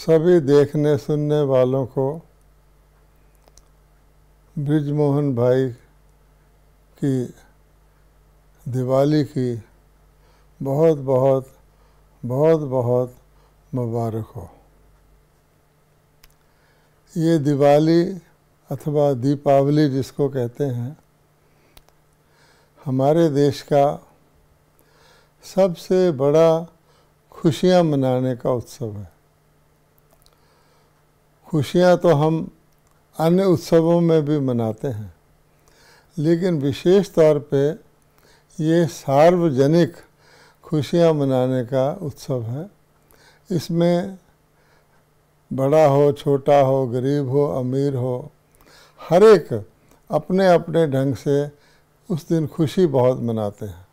सभी देखने सुनने वालों को ब्रिजमोहन भाई की दिवाली की बहुत बहुत बहुत बहुत मुबारक हो ये दिवाली अथवा दीपावली जिसको कहते हैं हमारे देश का सबसे बड़ा खुशियाँ मनाने का उत्सव है खुशियाँ तो हम अन्य उत्सवों में भी मनाते हैं लेकिन विशेष तौर पे ये सार्वजनिक खुशियाँ मनाने का उत्सव है इसमें बड़ा हो छोटा हो गरीब हो अमीर हो हर एक अपने अपने ढंग से उस दिन खुशी बहुत मनाते हैं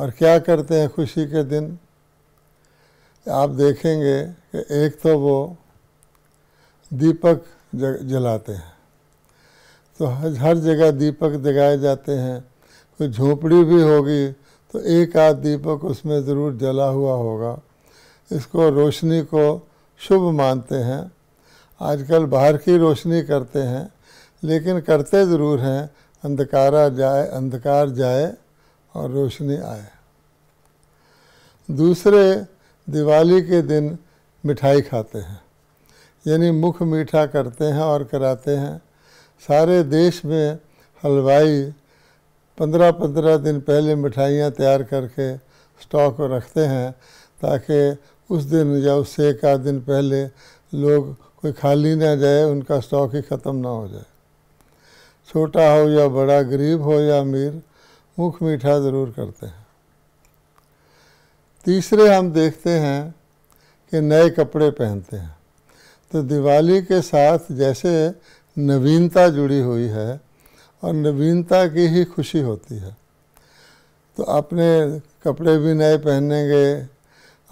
और क्या करते हैं खुशी के दिन आप देखेंगे कि एक तो वो दीपक जलाते हैं तो हर जगह दीपक जगाए जाते हैं कोई झोपड़ी भी होगी तो एक आध दीपक उसमें ज़रूर जला हुआ होगा इसको रोशनी को शुभ मानते हैं आजकल बाहर की रोशनी करते हैं लेकिन करते ज़रूर हैं अंधकारा जाए अंधकार जाए और रोशनी आए दूसरे दिवाली के दिन मिठाई खाते हैं यानी मुख मीठा करते हैं और कराते हैं सारे देश में हलवाई पंद्रह पंद्रह दिन पहले मिठाइयाँ तैयार करके स्टॉक रखते हैं ताकि उस दिन या उससे एक आध दिन पहले लोग कोई खाली ना जाए उनका स्टॉक ही ख़त्म ना हो जाए छोटा हो या बड़ा गरीब हो या अमीर मुख मीठा ज़रूर करते हैं तीसरे हम देखते हैं कि नए कपड़े पहनते हैं तो दिवाली के साथ जैसे नवीनता जुड़ी हुई है और नवीनता की ही खुशी होती है तो अपने कपड़े भी नए पहनेंगे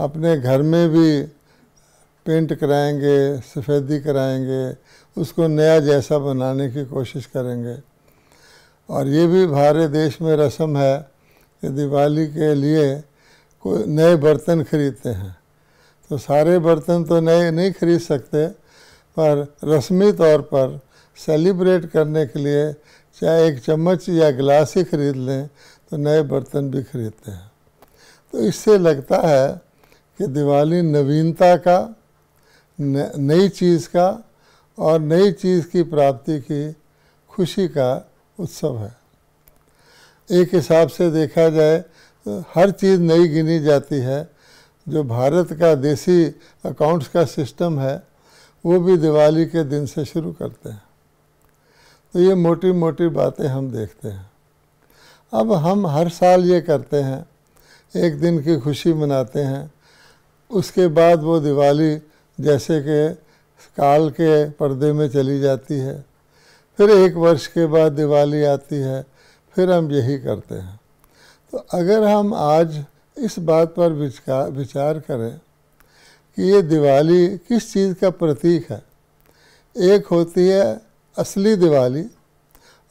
अपने घर में भी पेंट कराएंगे सफ़ेदी कराएंगे उसको नया जैसा बनाने की कोशिश करेंगे और ये भी भारत देश में रस्म है कि दिवाली के लिए कोई नए बर्तन खरीदते हैं तो सारे बर्तन तो नए नहीं खरीद सकते पर रस्मी तौर पर सेलिब्रेट करने के लिए चाहे एक चम्मच या गिलास ही खरीद लें तो नए बर्तन भी खरीदते हैं तो इससे लगता है कि दिवाली नवीनता का नई चीज़ का और नई चीज़ की प्राप्ति की खुशी का उत्सव है एक हिसाब से देखा जाए तो हर चीज़ नई गिनी जाती है जो भारत का देसी अकाउंट्स का सिस्टम है वो भी दिवाली के दिन से शुरू करते हैं तो ये मोटी मोटी बातें हम देखते हैं अब हम हर साल ये करते हैं एक दिन की खुशी मनाते हैं उसके बाद वो दिवाली जैसे कि काल के पर्दे में चली जाती है फिर एक वर्ष के बाद दिवाली आती है फिर हम यही करते हैं तो अगर हम आज इस बात पर विचार विचार करें कि ये दिवाली किस चीज़ का प्रतीक है एक होती है असली दिवाली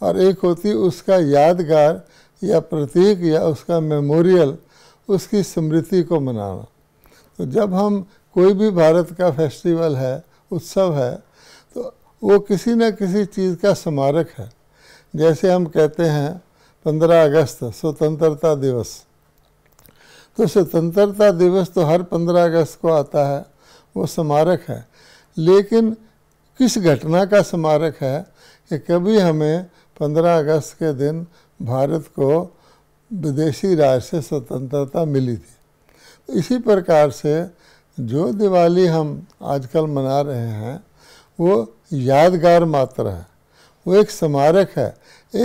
और एक होती है उसका यादगार या प्रतीक या उसका मेमोरियल उसकी स्मृति को मनाना तो जब हम कोई भी भारत का फेस्टिवल है उत्सव है तो वो किसी न किसी चीज़ का स्मारक है जैसे हम कहते हैं पंद्रह अगस्त स्वतंत्रता दिवस तो स्वतंत्रता दिवस तो हर पंद्रह अगस्त को आता है वो स्मारक है लेकिन किस घटना का स्मारक है कि कभी हमें पंद्रह अगस्त के दिन भारत को विदेशी राज से स्वतंत्रता मिली थी तो इसी प्रकार से जो दिवाली हम आजकल मना रहे हैं वो यादगार मात्र है वो एक स्मारक है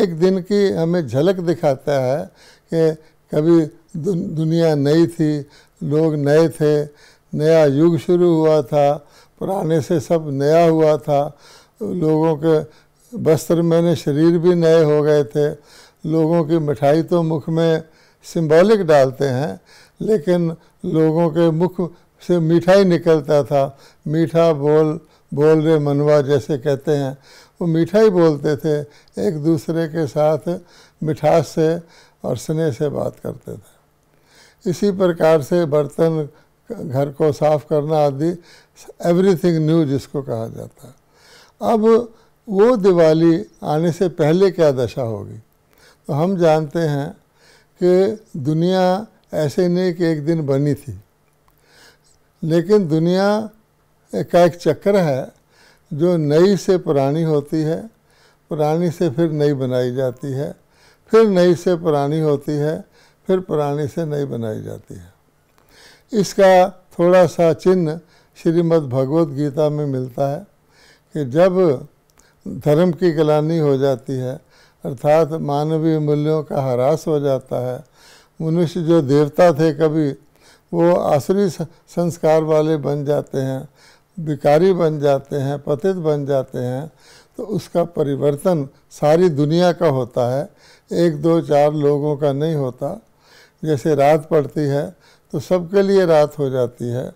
एक दिन की हमें झलक दिखाता है कि कभी दु, दुनिया नई थी लोग नए थे नया युग शुरू हुआ था पुराने से सब नया हुआ था लोगों के वस्त्र मैंने शरीर भी नए हो गए थे लोगों की मिठाई तो मुख में सिंबॉलिक डालते हैं लेकिन लोगों के मुख से मीठा ही निकलता था मीठा बोल बोल रहे मनवा जैसे कहते हैं वो मीठा ही बोलते थे एक दूसरे के साथ मिठास से और स्नेह से बात करते थे इसी प्रकार से बर्तन घर को साफ करना आदि एवरीथिंग न्यू जिसको कहा जाता है अब वो दिवाली आने से पहले क्या दशा होगी तो हम जानते हैं कि दुनिया ऐसे नहीं कि एक दिन बनी थी लेकिन दुनिया का एक चक्र है जो नई से पुरानी होती है पुरानी से फिर नई बनाई जाती है फिर नई से पुरानी होती है फिर पुरानी से नई बनाई जाती है इसका थोड़ा सा चिन्ह श्रीमद् भगवत गीता में मिलता है कि जब धर्म की गलानी हो जाती है अर्थात मानवीय मूल्यों का ह्रास हो जाता है मनुष्य जो देवता थे कभी वो आसुरी संस्कार वाले बन जाते हैं विकारी बन जाते हैं पतित बन जाते हैं तो उसका परिवर्तन सारी दुनिया का होता है एक दो चार लोगों का नहीं होता जैसे रात पड़ती है तो सबके लिए रात हो जाती है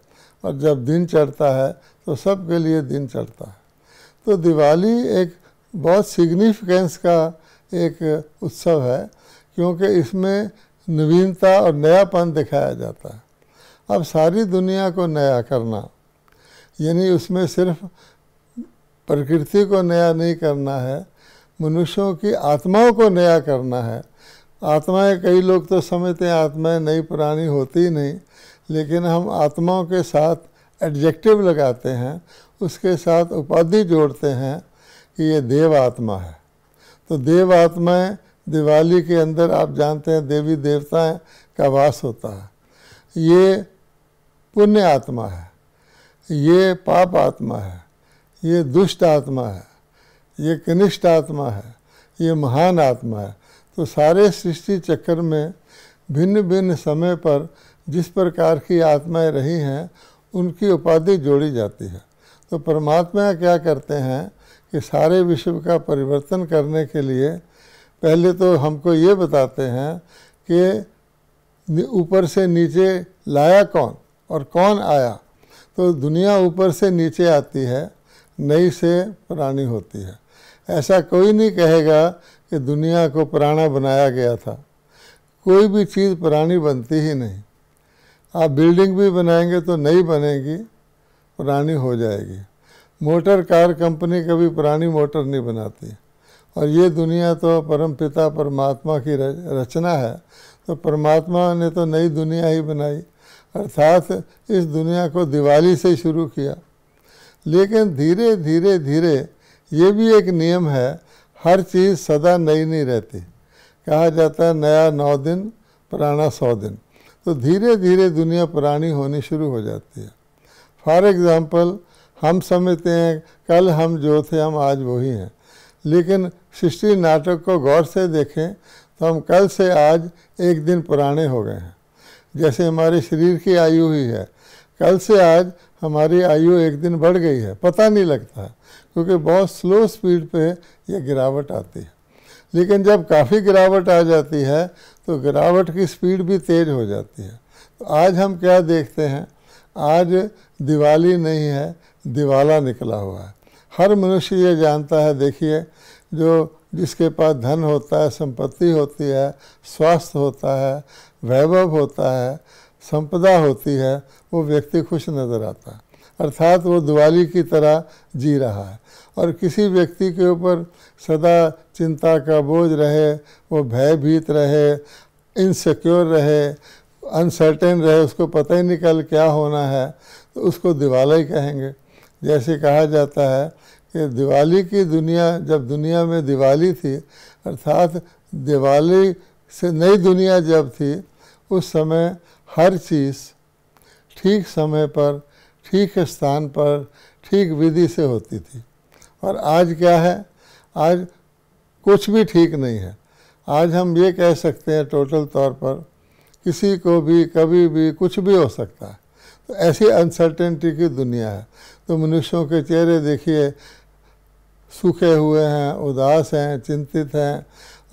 और जब दिन चढ़ता है तो सबके लिए दिन चढ़ता है तो दिवाली एक बहुत सिग्निफिकेंस का एक उत्सव है क्योंकि इसमें नवीनता और नयापन दिखाया जाता है अब सारी दुनिया को नया करना यानी उसमें सिर्फ प्रकृति को नया नहीं करना है मनुष्यों की आत्माओं को नया करना है आत्माएं कई लोग तो समझते हैं आत्माएं नई पुरानी होती ही नहीं लेकिन हम आत्माओं के साथ एडजेक्टिव लगाते हैं उसके साथ उपाधि जोड़ते हैं कि ये देव आत्मा है तो देव आत्माएं दिवाली के अंदर आप जानते हैं देवी देवताएं का वास होता है ये पुण्य आत्मा है ये पाप आत्मा है ये दुष्ट आत्मा है ये कनिष्ठ आत्मा है ये महान आत्मा है तो सारे सृष्टि चक्र में भिन्न भिन्न समय पर जिस प्रकार की आत्माएं रही हैं उनकी उपाधि जोड़ी जाती है तो परमात्मा क्या करते हैं कि सारे विश्व का परिवर्तन करने के लिए पहले तो हमको ये बताते हैं कि ऊपर से नीचे लाया कौन और कौन आया तो दुनिया ऊपर से नीचे आती है नई से पुरानी होती है ऐसा कोई नहीं कहेगा कि दुनिया को पुराना बनाया गया था कोई भी चीज़ पुरानी बनती ही नहीं आप बिल्डिंग भी बनाएंगे तो नई बनेगी पुरानी हो जाएगी मोटर कार कंपनी कभी पुरानी मोटर नहीं बनाती और ये दुनिया तो परमपिता परमात्मा की रचना है तो परमात्मा ने तो नई दुनिया ही बनाई अर्थात इस दुनिया को दिवाली से शुरू किया लेकिन धीरे धीरे धीरे ये भी एक नियम है हर चीज़ सदा नई नहीं रहती कहा जाता है नया नौ दिन पुराना सौ दिन तो धीरे धीरे दुनिया पुरानी होनी शुरू हो जाती है फॉर एग्ज़ाम्पल हम समझते हैं कल हम जो थे हम आज वही हैं लेकिन सृष्टि नाटक को गौर से देखें तो हम कल से आज एक दिन पुराने हो गए हैं जैसे हमारे शरीर की आयु ही है कल से आज हमारी आयु एक दिन बढ़ गई है पता नहीं लगता क्योंकि बहुत स्लो स्पीड पे ये गिरावट आती है लेकिन जब काफ़ी गिरावट आ जाती है तो गिरावट की स्पीड भी तेज़ हो जाती है तो आज हम क्या देखते हैं आज दिवाली नहीं है दिवाला निकला हुआ है हर मनुष्य ये जानता है देखिए जो जिसके पास धन होता है संपत्ति होती है स्वास्थ्य होता है वैभव होता है संपदा होती है वो व्यक्ति खुश नज़र आता है अर्थात वो दिवाली की तरह जी रहा है और किसी व्यक्ति के ऊपर सदा चिंता का बोझ रहे वो भयभीत रहे इनसिक्योर रहे अनसर्टेन रहे उसको पता ही नहीं कल क्या होना है तो उसको दिवाली कहेंगे जैसे कहा जाता है कि दिवाली की दुनिया जब दुनिया में दिवाली थी अर्थात दिवाली से नई दुनिया जब थी उस समय हर चीज़ ठीक समय पर ठीक स्थान पर ठीक विधि से होती थी और आज क्या है आज कुछ भी ठीक नहीं है आज हम ये कह सकते हैं टोटल तौर पर किसी को भी कभी भी कुछ भी हो सकता है तो ऐसी अनसर्टेनिटी की दुनिया है तो मनुष्यों के चेहरे देखिए सूखे हुए हैं उदास हैं चिंतित हैं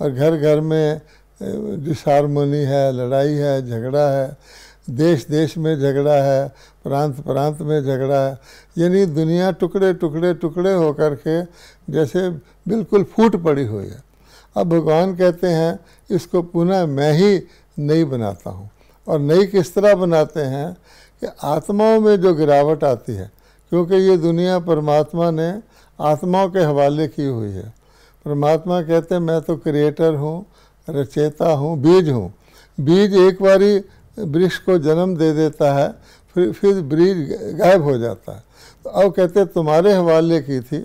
और घर घर में डिसहारमोनी है लड़ाई है झगड़ा है देश देश में झगड़ा है प्रांत प्रांत में झगड़ा है यानी दुनिया टुकड़े टुकड़े टुकड़े होकर के जैसे बिल्कुल फूट पड़ी हुई है अब भगवान कहते हैं इसको पुनः मैं ही नई बनाता हूँ और नई किस तरह बनाते हैं कि आत्माओं में जो गिरावट आती है क्योंकि ये दुनिया परमात्मा ने आत्माओं के हवाले की हुई है परमात्मा कहते हैं मैं तो क्रिएटर हूँ रचेता हूँ बीज हूँ बीज एक बारी वृक्ष को जन्म दे देता है फिर फिर बीज गायब हो जाता है तो अब कहते तुम्हारे हवाले की थी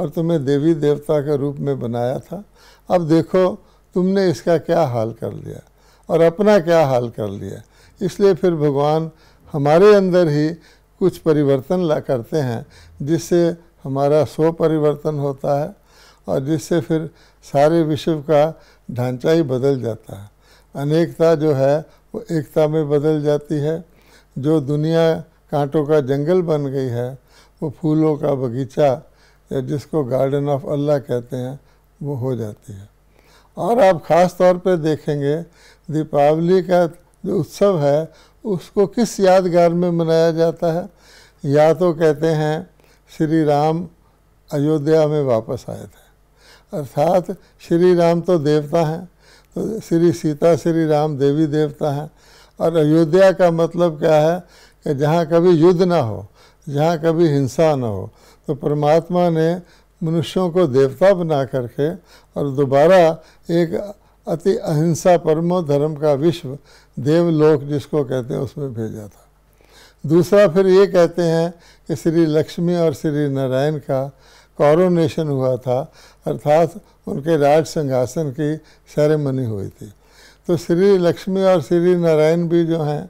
और तुम्हें देवी देवता के रूप में बनाया था अब देखो तुमने इसका क्या हाल कर लिया और अपना क्या हाल कर लिया इसलिए फिर भगवान हमारे अंदर ही कुछ परिवर्तन ला करते हैं जिससे हमारा स्व परिवर्तन होता है और जिससे फिर सारे विश्व का ढांचा ही बदल जाता है अनेकता जो है वो एकता में बदल जाती है जो दुनिया कांटों का जंगल बन गई है वो फूलों का बगीचा या जिसको गार्डन ऑफ अल्लाह कहते हैं वो हो जाती है और आप ख़ास तौर पे देखेंगे दीपावली का जो उत्सव है उसको किस यादगार में मनाया जाता है या तो कहते हैं श्री राम अयोध्या में वापस आए थे अर्थात श्री राम तो देवता हैं तो श्री सीता श्री राम देवी देवता हैं और अयोध्या का मतलब क्या है कि जहाँ कभी युद्ध ना हो जहाँ कभी हिंसा ना हो तो परमात्मा ने मनुष्यों को देवता बना करके और दोबारा एक अति अहिंसा परमो धर्म का विश्व देवलोक जिसको कहते हैं उसमें भेजा था दूसरा फिर ये कहते हैं कि श्री लक्ष्मी और श्री नारायण का कॉरोनेशन हुआ था अर्थात उनके राज सिंहासन की सेरेमनी हुई थी तो श्री लक्ष्मी और श्री नारायण भी जो हैं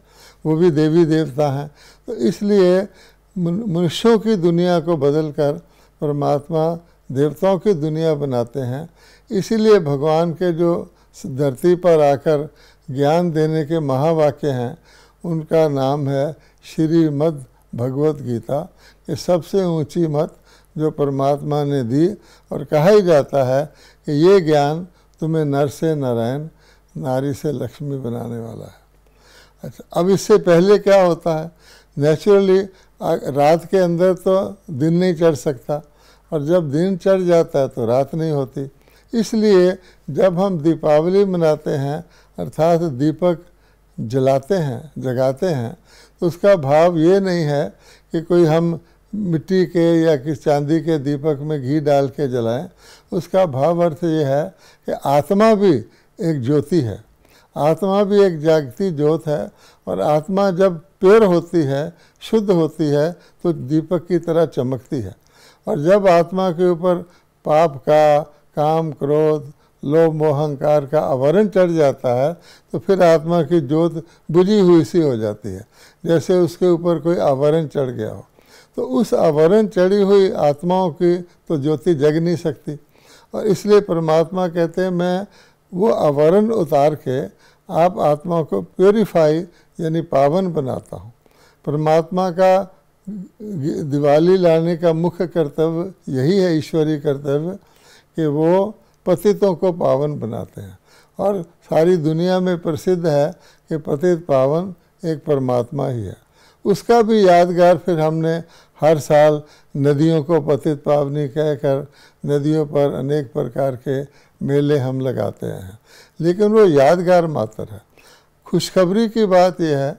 वो भी देवी देवता हैं तो इसलिए मनुष्यों की दुनिया को बदलकर परमात्मा देवताओं की दुनिया बनाते हैं इसीलिए भगवान के जो धरती पर आकर ज्ञान देने के महावाक्य हैं उनका नाम है श्रीमद भगवत गीता ये सबसे ऊंची मत जो परमात्मा ने दी और कहा ही जाता है कि ये ज्ञान तुम्हें नर से नारायण नारी से लक्ष्मी बनाने वाला है अच्छा अब इससे पहले क्या होता है नेचुरली रात के अंदर तो दिन नहीं चढ़ सकता और जब दिन चढ़ जाता है तो रात नहीं होती इसलिए जब हम दीपावली मनाते हैं अर्थात दीपक जलाते हैं जगाते हैं तो उसका भाव ये नहीं है कि कोई हम मिट्टी के या किस चांदी के दीपक में घी डाल के जलाएं उसका भाव अर्थ यह है कि आत्मा भी एक ज्योति है आत्मा भी एक जागती ज्योत है और आत्मा जब पेड़ होती है शुद्ध होती है तो दीपक की तरह चमकती है और जब आत्मा के ऊपर पाप का काम क्रोध लोभ मोहंकार का आवरण चढ़ जाता है तो फिर आत्मा की ज्योत बुझी हुई सी हो जाती है जैसे उसके ऊपर कोई आवरण चढ़ गया हो तो उस आवरण चढ़ी हुई आत्माओं की तो ज्योति जग नहीं सकती और इसलिए परमात्मा कहते हैं मैं वो आवरण उतार के आप आत्मा को प्योरीफाई यानी पावन बनाता हूँ परमात्मा का दिवाली लाने का मुख्य कर्तव्य यही है ईश्वरीय कर्तव्य कि वो पतितों को पावन बनाते हैं और सारी दुनिया में प्रसिद्ध है कि पतित पावन एक परमात्मा ही है उसका भी यादगार फिर हमने हर साल नदियों को पतित पावनी कहकर नदियों पर अनेक प्रकार के मेले हम लगाते हैं लेकिन वो यादगार मात्र है खुशखबरी की बात यह है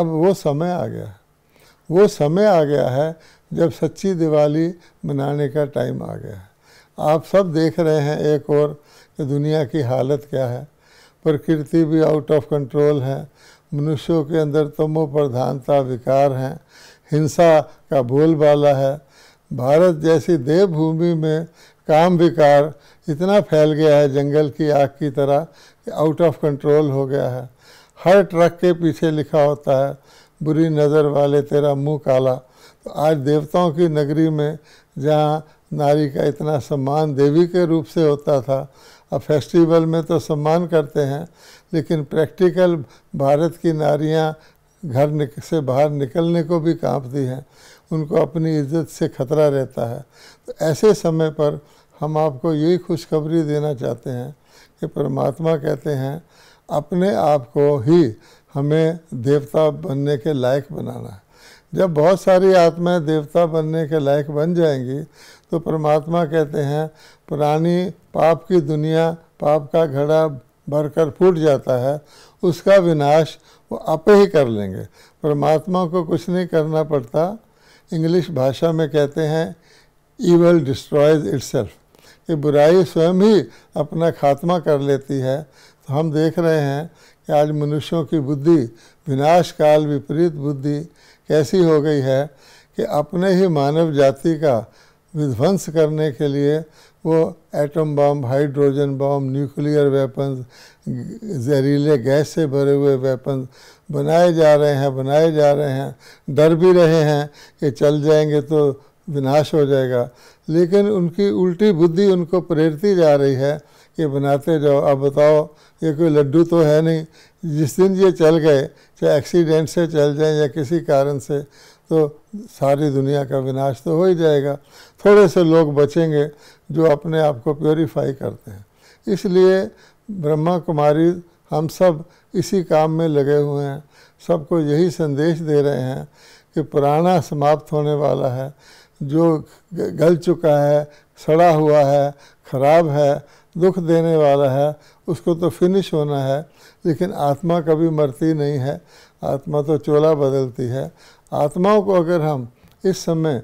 अब वो समय आ गया है वो समय आ गया है जब सच्ची दिवाली मनाने का टाइम आ गया है आप सब देख रहे हैं एक और कि दुनिया की हालत क्या है प्रकृति भी आउट ऑफ कंट्रोल है मनुष्यों के अंदर तमो प्रधानता विकार हैं हिंसा का बोलबाला है भारत जैसी देवभूमि में काम विकार इतना फैल गया है जंगल की आग की तरह कि आउट ऑफ कंट्रोल हो गया है हर ट्रक के पीछे लिखा होता है बुरी नज़र वाले तेरा मुंह काला तो आज देवताओं की नगरी में जहाँ नारी का इतना सम्मान देवी के रूप से होता था अब फेस्टिवल में तो सम्मान करते हैं लेकिन प्रैक्टिकल भारत की नारियाँ घर निक से बाहर निकलने को भी कांपती हैं उनको अपनी इज्जत से खतरा रहता है तो ऐसे समय पर हम आपको यही खुशखबरी देना चाहते हैं कि परमात्मा कहते हैं अपने आप को ही हमें देवता बनने के लायक बनाना है जब बहुत सारी आत्माएं देवता बनने के लायक बन जाएंगी तो परमात्मा कहते हैं पुरानी पाप की दुनिया पाप का घड़ा भरकर फूट जाता है उसका विनाश वो आप ही कर लेंगे परमात्मा को कुछ नहीं करना पड़ता इंग्लिश भाषा में कहते हैं ईवल डिस्ट्रॉयज इट्सल्फ कि बुराई स्वयं ही अपना खात्मा कर लेती है तो हम देख रहे हैं कि आज मनुष्यों की बुद्धि विनाश काल विपरीत बुद्धि कैसी हो गई है कि अपने ही मानव जाति का विध्वंस करने के लिए वो atom bomb hydrogen bomb nuclear weapons जहरीले गैस से भरे हुए वेपन्स बनाए जा रहे हैं बनाए जा रहे हैं डर भी रहे हैं कि चल जाएंगे तो विनाश हो जाएगा लेकिन उनकी उल्टी बुद्धि उनको प्रेरती जा रही है कि बनाते जाओ अब बताओ ये कोई लड्डू तो है नहीं जिस दिन ये चल गए चाहे एक्सीडेंट से चल जाए या किसी कारण से तो सारी दुनिया का विनाश तो हो ही जाएगा थोड़े से लोग बचेंगे जो अपने आप को प्योरीफाई करते हैं इसलिए ब्रह्मा कुमारी हम सब इसी काम में लगे हुए हैं सबको यही संदेश दे रहे हैं कि पुराना समाप्त होने वाला है जो गल चुका है सड़ा हुआ है खराब है दुख देने वाला है उसको तो फिनिश होना है लेकिन आत्मा कभी मरती नहीं है आत्मा तो चोला बदलती है आत्माओं को अगर हम इस समय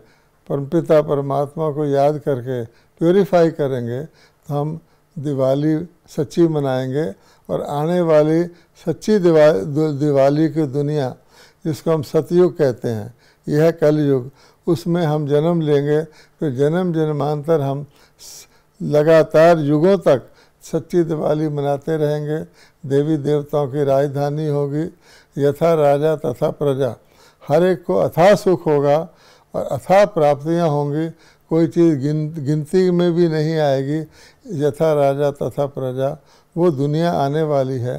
परमपिता परमात्मा को याद करके प्योरीफाई करेंगे तो हम दिवाली सच्ची मनाएंगे और आने वाली सच्ची दिवा दिवाली की दुनिया जिसको हम सतयुग कहते हैं यह है कलयुग उसमें हम जन्म लेंगे तो जन्म जन्मांतर हम लगातार युगों तक सच्ची दिवाली मनाते रहेंगे देवी देवताओं की राजधानी होगी यथा राजा तथा प्रजा हर एक को अथा सुख होगा और अथा प्राप्तियां होंगी कोई चीज़ गिन गिनती में भी नहीं आएगी यथा राजा तथा प्रजा वो दुनिया आने वाली है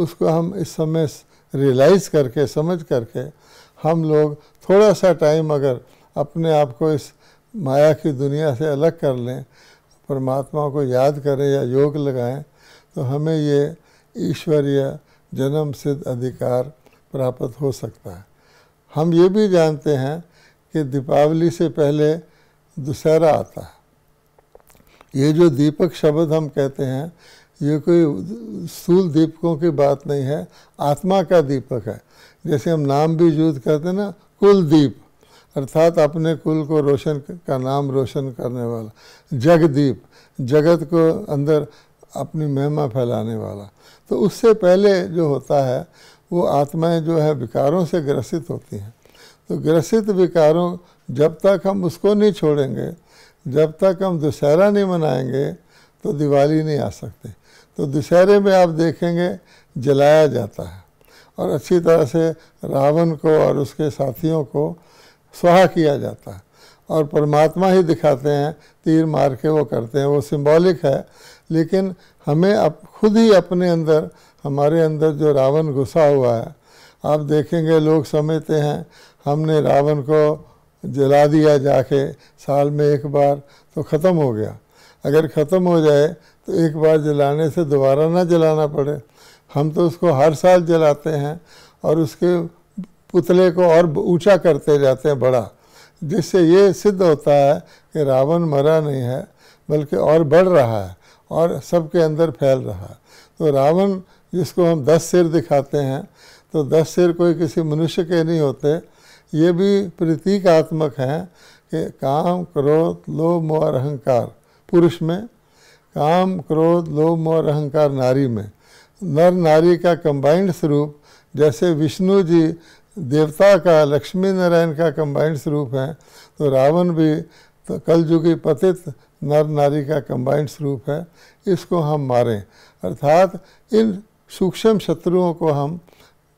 उसको हम इस समय रियलाइज़ करके समझ करके हम लोग थोड़ा सा टाइम अगर अपने आप को इस माया की दुनिया से अलग कर लें परमात्मा को याद करें या योग लगाएं तो हमें ये ईश्वरीय जन्म सिद्ध अधिकार प्राप्त हो सकता है हम ये भी जानते हैं कि दीपावली से पहले दशहरा आता है ये जो दीपक शब्द हम कहते हैं ये कोई स्थूल दीपकों की बात नहीं है आत्मा का दीपक है जैसे हम नाम भी यूज करते हैं ना कुल दीप अर्थात अपने कुल को रोशन का नाम रोशन करने वाला जगदीप जगत को अंदर अपनी महिमा फैलाने वाला तो उससे पहले जो होता है वो आत्माएं जो है विकारों से ग्रसित होती हैं तो ग्रसित विकारों जब तक हम उसको नहीं छोड़ेंगे जब तक हम दशहरा नहीं मनाएंगे तो दिवाली नहीं आ सकते तो दशहरे में आप देखेंगे जलाया जाता है और अच्छी तरह से रावण को और उसके साथियों को स्वाहा किया जाता है और परमात्मा ही दिखाते हैं तीर मार के वो करते हैं वो सिंबॉलिक है लेकिन हमें अब खुद ही अपने अंदर हमारे अंदर जो रावण घुसा हुआ है आप देखेंगे लोग समझते हैं हमने रावण को जला दिया जाके साल में एक बार तो ख़त्म हो गया अगर ख़त्म हो जाए तो एक बार जलाने से दोबारा ना जलाना पड़े हम तो उसको हर साल जलाते हैं और उसके पुतले को और ऊंचा करते जाते हैं बड़ा जिससे ये सिद्ध होता है कि रावण मरा नहीं है बल्कि और बढ़ रहा है और सबके अंदर फैल रहा है तो रावण जिसको हम दस सिर दिखाते हैं तो दस सिर कोई किसी मनुष्य के नहीं होते ये भी प्रतीकात्मक हैं कि काम क्रोध लोभ और अहंकार पुरुष में काम क्रोध लोभ मोर अहंकार नारी में नर नारी का कंबाइंड स्वरूप जैसे विष्णु जी देवता का लक्ष्मी नारायण का कंबाइंड स्वरूप है तो रावण भी तो कलयुगी पतित नर नारी का कंबाइंड स्वरूप है इसको हम मारें अर्थात इन सूक्ष्म शत्रुओं को हम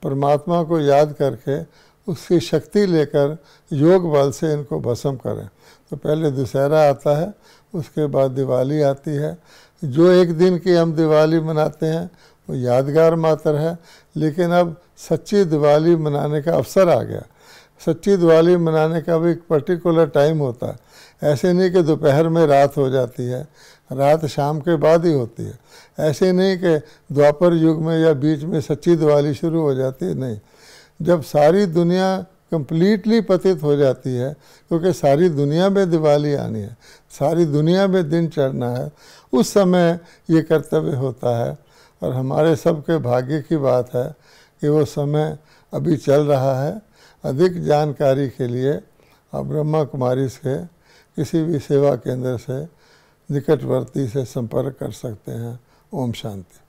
परमात्मा को याद करके उसकी शक्ति लेकर योग बल से इनको भस्म करें तो पहले दशहरा आता है उसके बाद दिवाली आती है जो एक दिन की हम दिवाली मनाते हैं वो यादगार मात्र है लेकिन अब सच्ची दिवाली मनाने का अवसर आ गया सच्ची दिवाली मनाने का भी एक पर्टिकुलर टाइम होता है ऐसे नहीं कि दोपहर में रात हो जाती है रात शाम के बाद ही होती है ऐसे नहीं कि द्वापर युग में या बीच में सच्ची दिवाली शुरू हो जाती है नहीं जब सारी दुनिया कंप्लीटली पतित हो जाती है क्योंकि सारी दुनिया में दिवाली आनी है सारी दुनिया में दिन चढ़ना है उस समय ये कर्तव्य होता है और हमारे सबके भाग्य की बात है कि वो समय अभी चल रहा है अधिक जानकारी के लिए आप ब्रह्मा कुमारी से किसी भी सेवा केंद्र से निकटवर्ती से संपर्क कर सकते हैं ओम शांति